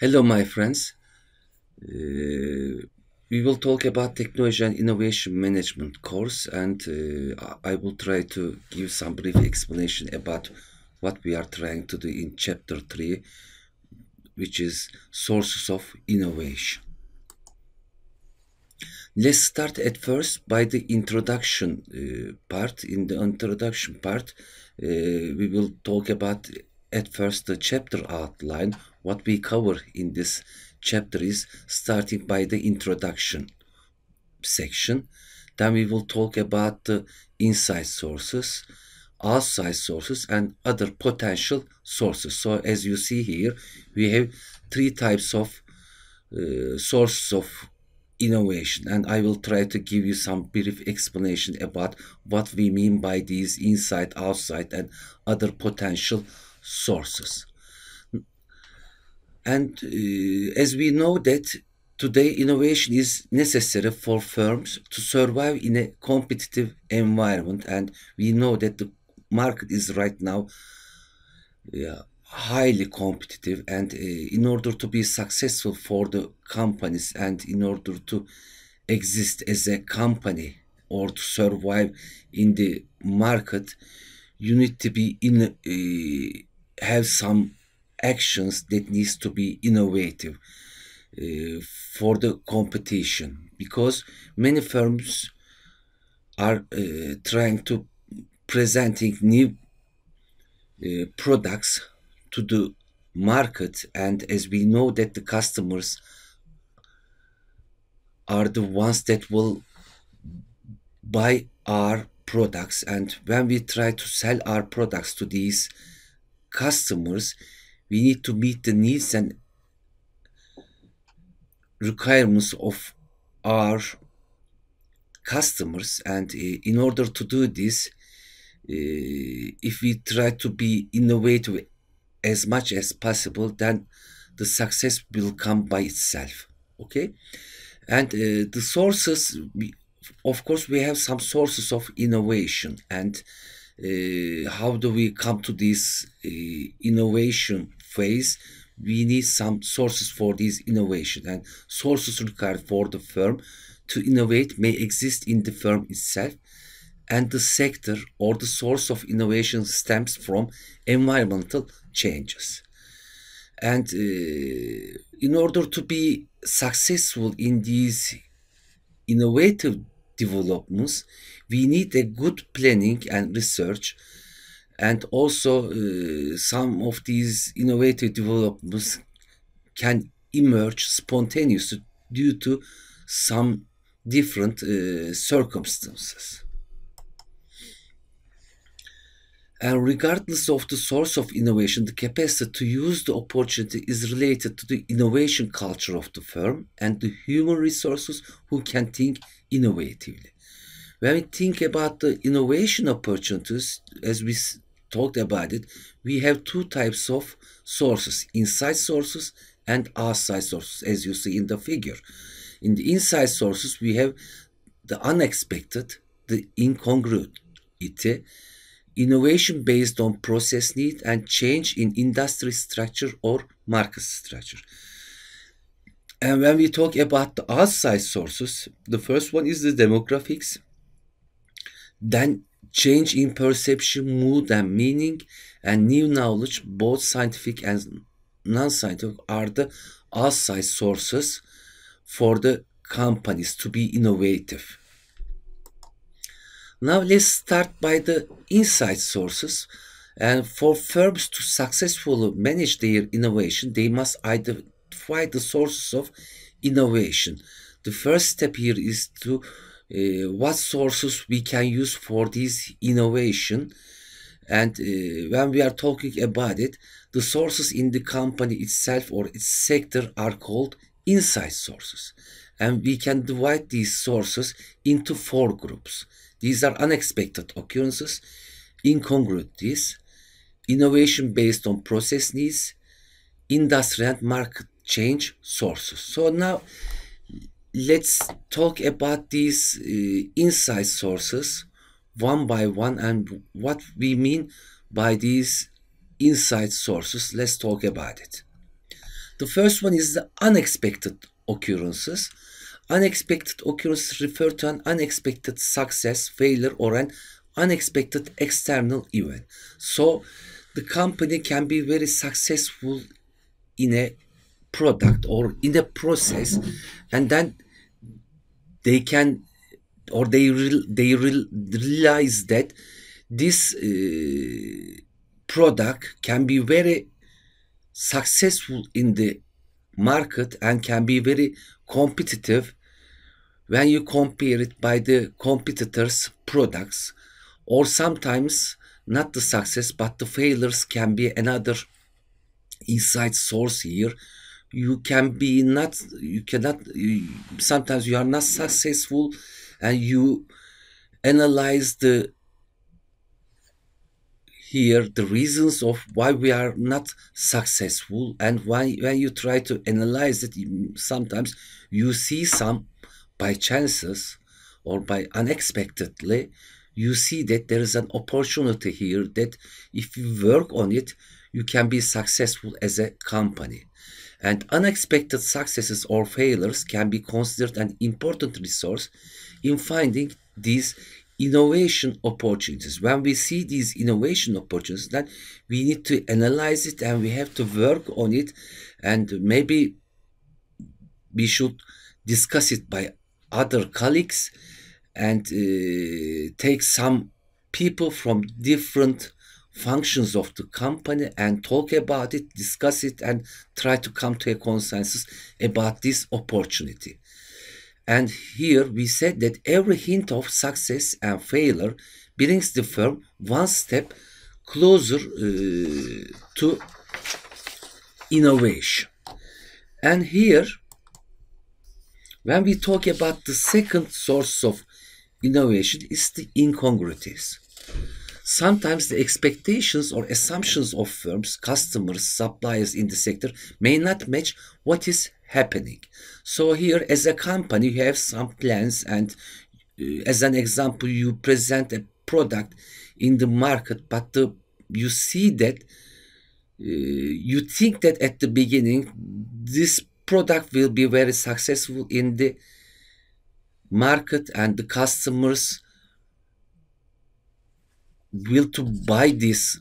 Hello, my friends. Uh, we will talk about technology and innovation management course, and uh, I will try to give some brief explanation about what we are trying to do in chapter three, which is sources of innovation. Let's start at first by the introduction uh, part. In the introduction part, uh, we will talk about at first the chapter outline, what we cover in this chapter is starting by the introduction section. Then we will talk about the inside sources, outside sources, and other potential sources. So as you see here, we have three types of uh, sources of innovation and I will try to give you some brief explanation about what we mean by these inside, outside and other potential sources. And uh, as we know that today innovation is necessary for firms to survive in a competitive environment. And we know that the market is right now uh, highly competitive. And uh, in order to be successful for the companies and in order to exist as a company or to survive in the market, you need to be in uh, have some actions that needs to be innovative uh, for the competition because many firms are uh, trying to presenting new uh, products to the market and as we know that the customers are the ones that will buy our products and when we try to sell our products to these customers we need to meet the needs and requirements of our customers and eh, in order to do this uh, if we try to be innovative as much as possible then the success will come by itself okay and uh, the sources we, of course we have some sources of innovation and how do we come to this innovation phase, we need some sources for this innovation and sources required for the firm to innovate may exist in the firm itself and the sector or the source of innovation stems from environmental changes. And uh, in order to be successful in these innovative developments, we need a good planning and research and also uh, some of these innovative developments can emerge spontaneously due to some different uh, circumstances. And regardless of the source of innovation, the capacity to use the opportunity is related to the innovation culture of the firm and the human resources who can think innovatively. When we think about the innovation opportunities, as we talked about it, we have two types of sources, inside sources and outside sources, as you see in the figure. In the inside sources, we have the unexpected, the incongruity, innovation based on process need and change in industry structure or market structure. And when we talk about the outside sources, the first one is the demographics, then change in perception, mood, and meaning, and new knowledge, both scientific and non scientific, are the outside sources for the companies to be innovative. Now let's start by the inside sources. And for firms to successfully manage their innovation, they must identify the sources of innovation. The first step here is to what sources we can use for this innovation and uh, when we are talking about it, the sources in the company itself or its sector are called inside sources. And we can divide these sources into four groups. These are unexpected occurrences, incongruities, innovation based on process needs, industry and market change sources. So now let's talk about these uh, insight sources one by one and what we mean by these insight sources. Let's talk about it. The first one is the unexpected occurrences. Unexpected occurrences refer to an unexpected success, failure, or an unexpected external event. So the company can be very successful in a product or in a process and then they can or they re- they re- realize that this uh, product can be very successful in the market and can be very competitive when you compare it by the competitors products or sometimes not the success but the failures can be another inside source here you can be not you cannot you, sometimes you are not successful and you analyze the here the reasons of why we are not successful and why when you try to analyze it sometimes you see some by chances or by unexpectedly you see that there is an opportunity here that if you work on it you can be successful as a company and unexpected successes or failures can be considered an important resource in finding these innovation opportunities. When we see these innovation opportunities, then we need to analyze it and we have to work on it, and maybe we should discuss it by other colleagues and uh, take some people from different functions of the company and talk about it, discuss it, and try to come to a consensus about this opportunity. And here we said that every hint of success and failure brings the firm one step closer uh, to innovation. And here, when we talk about the second source of innovation, is the incongruities. Sometimes the expectations or assumptions of firms, customers, suppliers in the sector may not match what is happening. So here as a company you have some plans and uh, as an example you present a product in the market but the, uh, you see that uh, you think that at the beginning this product will be very successful in the market and the customers will to buy this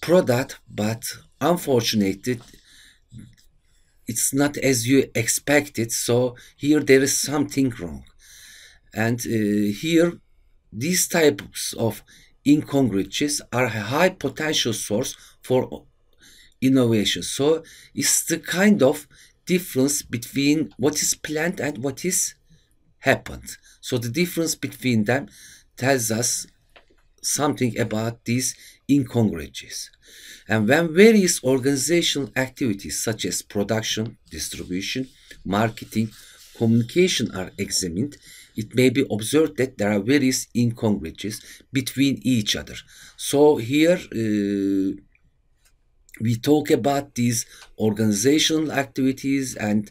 product, but unfortunately, it's not as you expected. So here there is something wrong. And uh, here, these types of incongruities are a high potential source for innovation. So it's the kind of difference between what is planned and what is happened. So the difference between them tells us something about these incongruities. And when various organizational activities such as production, distribution, marketing, communication are examined, it may be observed that there are various incongruities between each other. So here uh, we talk about these organizational activities and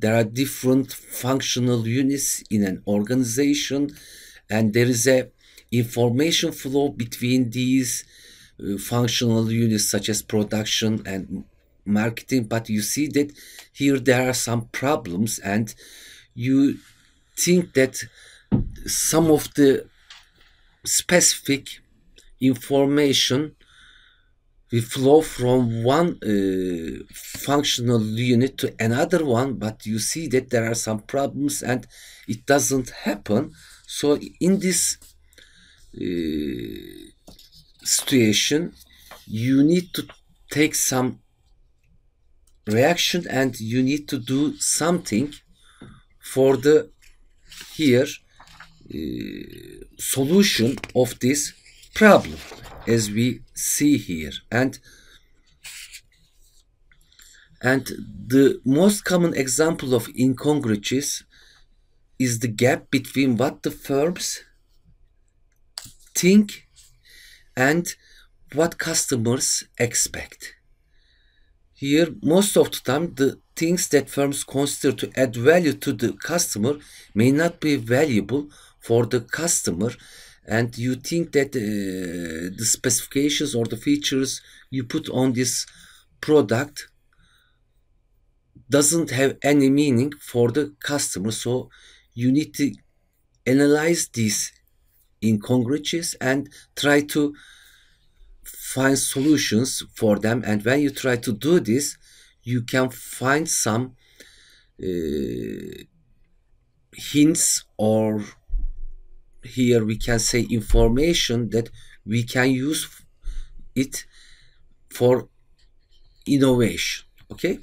there are different functional units in an organization and there is a information flow between these uh, functional units such as production and marketing but you see that here there are some problems and you think that some of the specific information we flow from one uh, functional unit to another one but you see that there are some problems and it doesn't happen so in this situation, you need to take some reaction and you need to do something for the here uh, solution of this problem as we see here and and the most common example of incongruities is the gap between what the verbs think and what customers expect. Here, most of the time, the things that firms consider to add value to the customer may not be valuable for the customer and you think that uh, the specifications or the features you put on this product doesn't have any meaning for the customer so you need to analyze these incongruities and try to find solutions for them. And when you try to do this, you can find some uh, hints or here we can say information that we can use it for innovation okay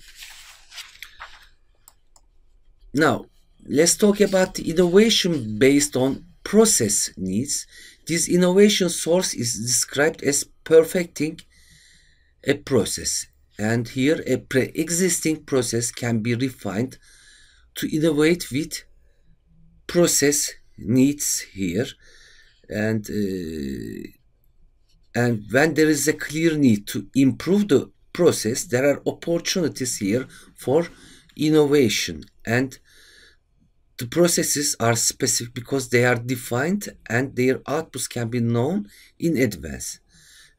now let's talk about innovation based on process needs. This innovation source is described as perfecting a process. And here a pre-existing process can be refined to innovate with process needs here. And, uh, and when there is a clear need to improve the process, there are opportunities here for innovation and the processes are specific because they are defined and their outputs can be known in advance.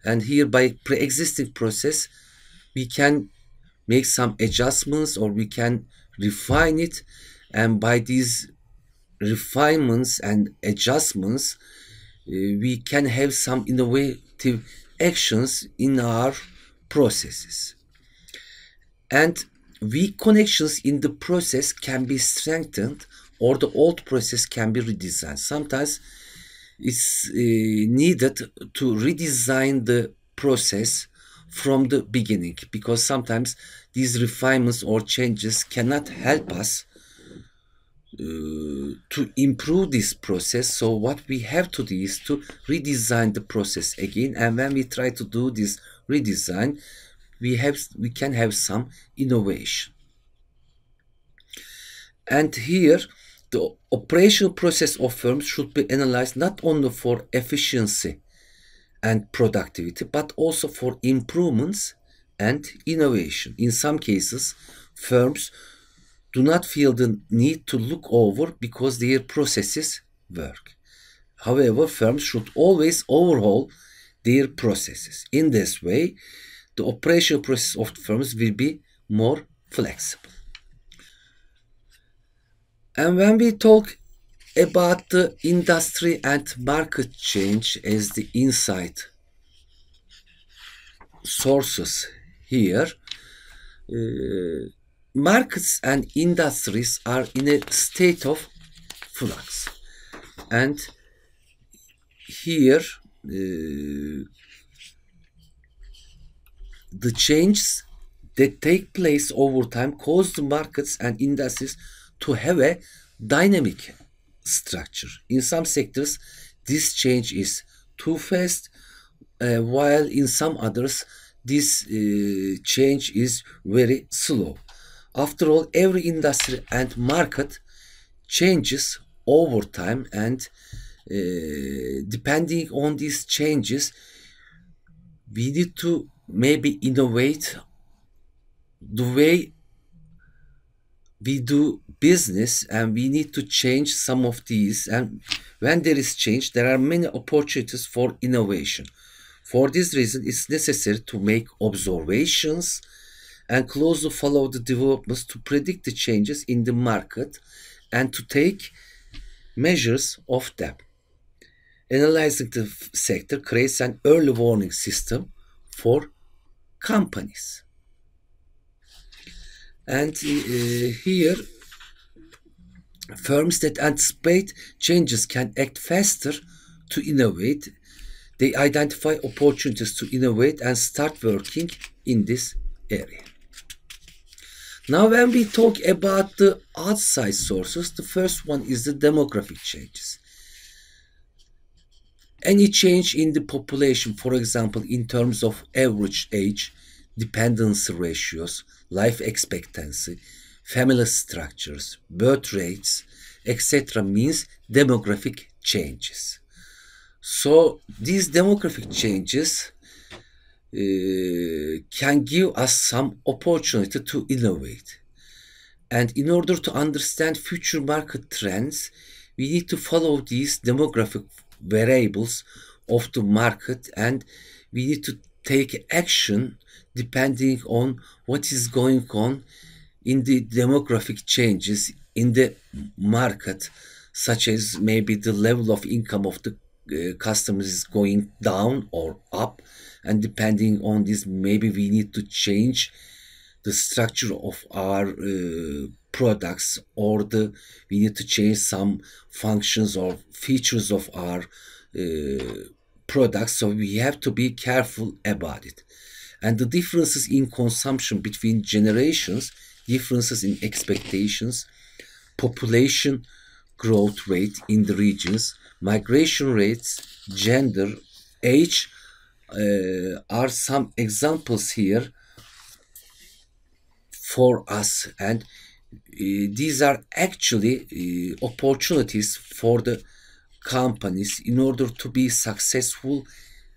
And here by pre-existing process, we can make some adjustments or we can refine it. And by these refinements and adjustments, uh, we can have some innovative actions in our processes. And weak connections in the process can be strengthened or the old process can be redesigned. Sometimes it's uh, needed to redesign the process from the beginning because sometimes these refinements or changes cannot help us uh, to improve this process. So what we have to do is to redesign the process again. And when we try to do this redesign, we have we can have some innovation. And here the operational process of firms should be analyzed not only for efficiency and productivity, but also for improvements and innovation. In some cases, firms do not feel the need to look over because their processes work. However, firms should always overhaul their processes. In this way, the operational process of firms will be more flexible. And when we talk about the industry and market change as the insight sources here, uh, markets and industries are in a state of flux. And here, uh, the changes that take place over time cause the markets and industries to have a dynamic structure. In some sectors, this change is too fast, uh, while in some others, this uh, change is very slow. After all, every industry and market changes over time, and uh, depending on these changes, we need to maybe innovate the way we do business and we need to change some of these and when there is change there are many opportunities for innovation for this reason it's necessary to make observations and closely follow the developments to predict the changes in the market and to take measures of them analyzing the sector creates an early warning system for companies and uh, here Firms that anticipate changes can act faster to innovate. They identify opportunities to innovate and start working in this area. Now, when we talk about the outside sources, the first one is the demographic changes. Any change in the population, for example, in terms of average age, dependency ratios, life expectancy, family structures, birth rates, etc. means demographic changes. So these demographic changes uh, can give us some opportunity to innovate. And in order to understand future market trends, we need to follow these demographic variables of the market and we need to take action depending on what is going on in the demographic changes in the market, such as maybe the level of income of the uh, customers is going down or up. And depending on this, maybe we need to change the structure of our uh, products or the we need to change some functions or features of our uh, products so we have to be careful about it and the differences in consumption between generations differences in expectations, population growth rate in the regions, migration rates, gender, age uh, are some examples here for us. And uh, these are actually uh, opportunities for the companies in order to be successful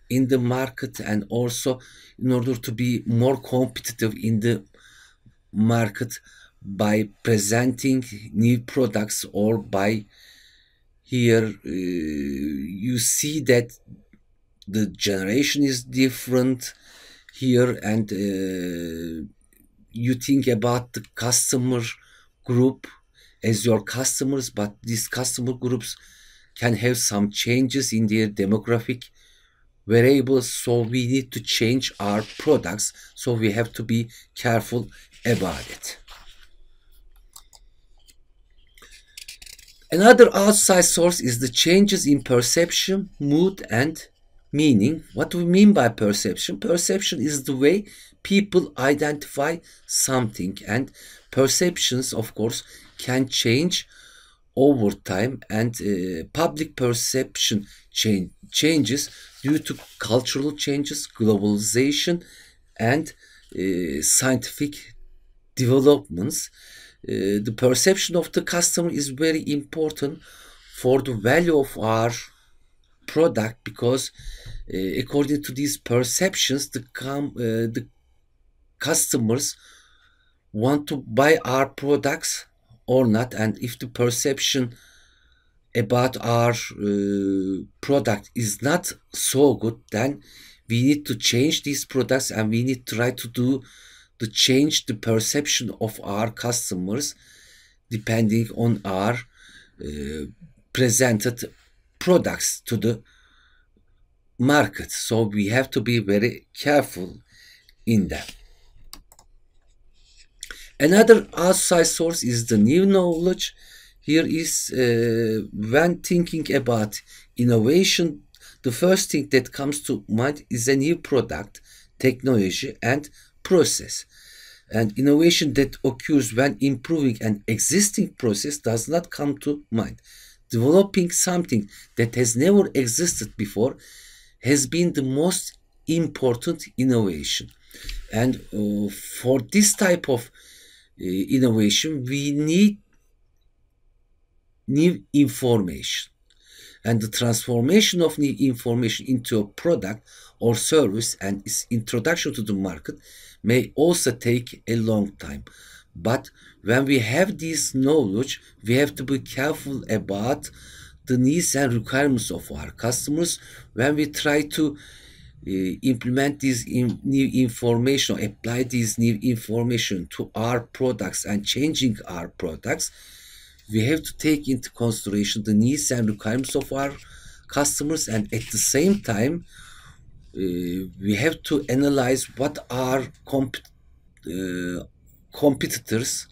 in the market and also in order to be more competitive in the market by presenting new products or by here uh, you see that the generation is different here and uh, you think about the customer group as your customers but these customer groups can have some changes in their demographic were able, so we need to change our products. So we have to be careful about it. Another outside source is the changes in perception, mood, and meaning. What do we mean by perception? Perception is the way people identify something, and perceptions, of course, can change over time, and uh, public perception change, changes due to cultural changes, globalization, and uh, scientific developments. Uh, the perception of the customer is very important for the value of our product because uh, according to these perceptions the, com- uh, the customers want to buy our products or not and if the perception about our uh, product is not so good, then we need to change these products and we need to try to do to change the perception of our customers depending on our uh, presented products to the market. So we have to be very careful in that. Another outside source is the new knowledge here is uh, when thinking about innovation, the first thing that comes to mind is a new product, technology, and process. And innovation that occurs when improving an existing process does not come to mind. Developing something that has never existed before has been the most important innovation. And uh, for this type of uh, innovation, we need new information. And the transformation of new information into a product or service and its introduction to the market may also take a long time. But when we have this knowledge, we have to be careful about the needs and requirements of our customers when we try to uh, implement this in new information or apply this new information to our products and changing our products we have to take into consideration the needs and requirements of our customers and at the same time uh, we have to analyze what our comp uh, competitors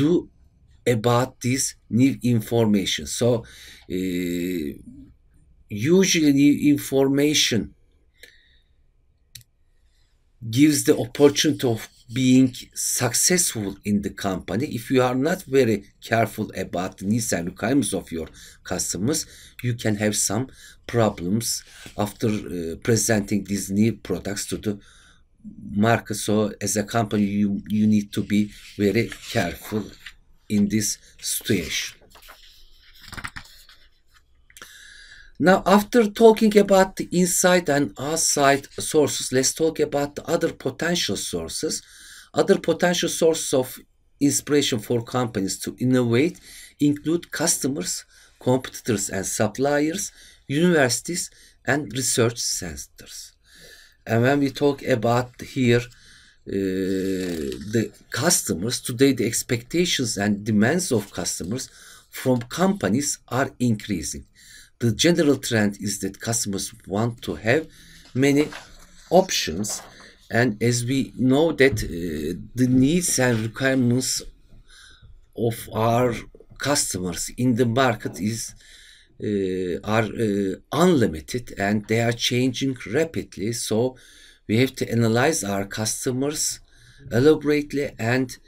do about this new information so uh, usually new information gives the opportunity of being successful in the company if you are not very careful about the needs and requirements of your customers you can have some problems after uh, presenting these new products to the market so as a company you you need to be very careful in this situation Now, after talking about the inside and outside sources, let's talk about the other potential sources. Other potential sources of inspiration for companies to innovate include customers, competitors and suppliers, universities and research centers. And when we talk about here uh, the customers, today the expectations and demands of customers from companies are increasing. The general trend is that customers want to have many options and as we know that uh, the needs and requirements of our customers in the market is uh, are uh, unlimited and they are changing rapidly so we have to analyze our customers elaborately and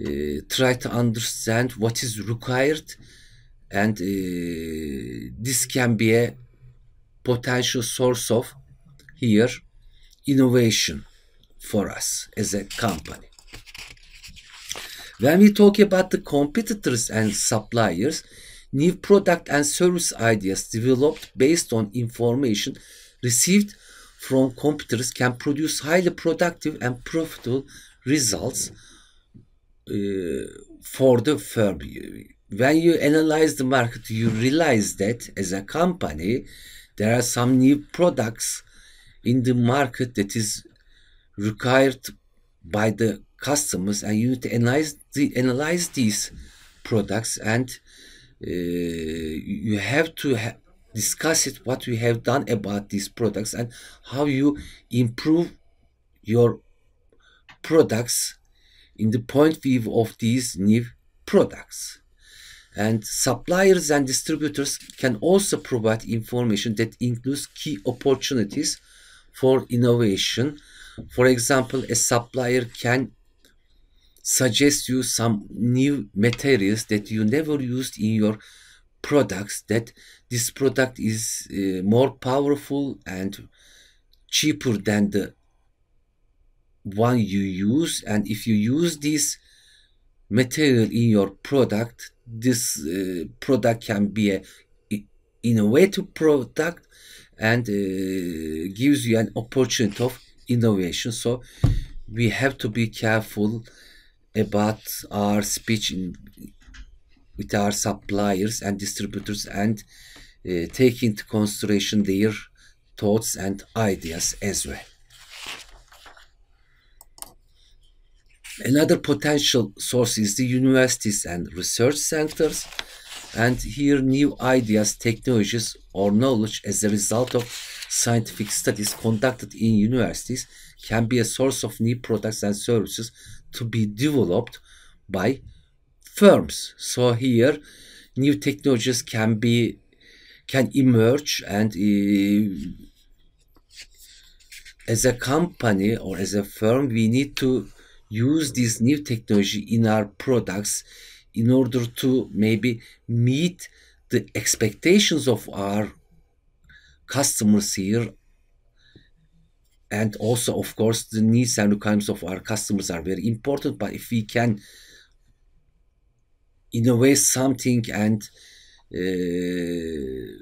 uh, try to understand what is required and uh, this can be a potential source of here innovation for us as a company. When we talk about the competitors and suppliers, new product and service ideas developed based on information received from competitors can produce highly productive and profitable results uh, for the firm. When you analyze the market, you realize that as a company, there are some new products in the market that is required by the customers and you need to analyze, the, analyze these products and uh, you have to ha discuss it what you have done about these products and how you improve your products in the point view of these new products and suppliers and distributors can also provide information that includes key opportunities for innovation for example, a supplier can suggest you some new materials that you never used in your products that this product is uh, more powerful and cheaper than the one you use and if you use this material in your product this uh, product can be a innovative product and uh, gives you an opportunity of innovation. So we have to be careful about our speech in, with our suppliers and distributors and uh, take into consideration their thoughts and ideas as well. Another potential source is the universities and research centers, and here new ideas, technologies, or knowledge as a result of scientific studies conducted in universities can be a source of new products and services to be developed by firms. So here, new technologies can be can emerge and uh, as a company or as a firm we need to use this new technology in our products in order to maybe meet the expectations of our customers here and also of course the needs and requirements of our customers are very important but if we can innovate something and uh,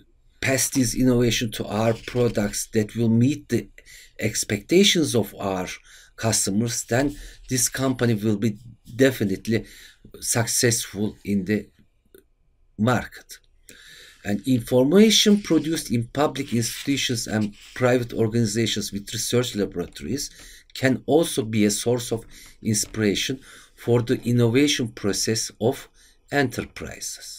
pass this innovation to our products that will meet the expectations of our customers then this company will be definitely successful in the market and information produced in public institutions and private organizations with research laboratories can also be a source of inspiration for the innovation process of enterprises.